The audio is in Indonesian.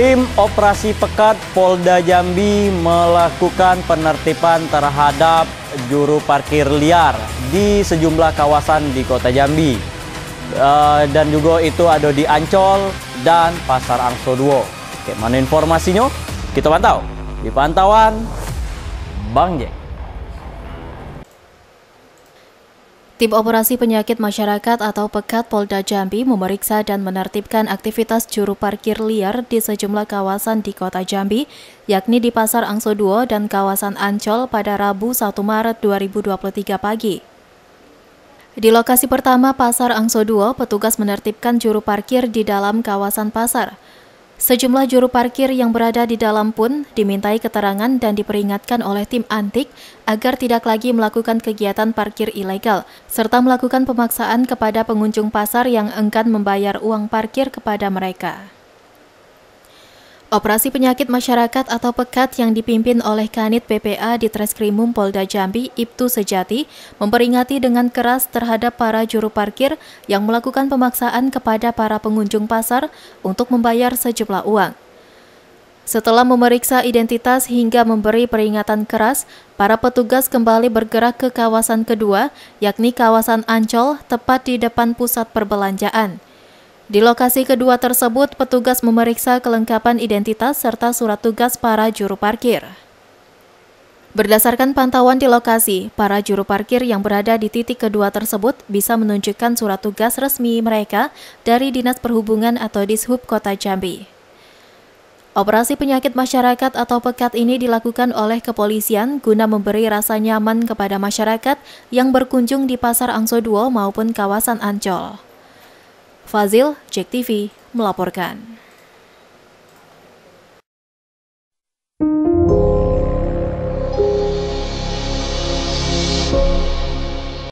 Tim operasi pekat Polda Jambi melakukan penertiban terhadap juru parkir liar di sejumlah kawasan di Kota Jambi. Eh, dan juga itu ada di Ancol dan Pasar Angso Duo. Oke, mana informasinya? Kita pantau di pantauan Bang Jek. Tim Operasi Penyakit Masyarakat atau PEKAT Polda Jambi memeriksa dan menertibkan aktivitas juru parkir liar di sejumlah kawasan di kota Jambi, yakni di Pasar Angso Duo dan kawasan Ancol pada Rabu 1 Maret 2023 pagi. Di lokasi pertama Pasar Angso Duo, petugas menertibkan juru parkir di dalam kawasan pasar. Sejumlah juru parkir yang berada di dalam pun dimintai keterangan dan diperingatkan oleh tim antik agar tidak lagi melakukan kegiatan parkir ilegal, serta melakukan pemaksaan kepada pengunjung pasar yang enggan membayar uang parkir kepada mereka. Operasi penyakit masyarakat atau pekat yang dipimpin oleh Kanit PPA di Treskrimum Polda Jambi, Ibtu Sejati, memperingati dengan keras terhadap para juru parkir yang melakukan pemaksaan kepada para pengunjung pasar untuk membayar sejumlah uang. Setelah memeriksa identitas hingga memberi peringatan keras, para petugas kembali bergerak ke kawasan kedua, yakni kawasan Ancol, tepat di depan pusat perbelanjaan. Di lokasi kedua tersebut, petugas memeriksa kelengkapan identitas serta surat tugas para juru parkir. Berdasarkan pantauan di lokasi, para juru parkir yang berada di titik kedua tersebut bisa menunjukkan surat tugas resmi mereka dari Dinas Perhubungan atau Dishub Kota Jambi. Operasi penyakit masyarakat atau pekat ini dilakukan oleh kepolisian guna memberi rasa nyaman kepada masyarakat yang berkunjung di Pasar Angso 2 maupun kawasan Ancol. Fazil, Jek TV, melaporkan.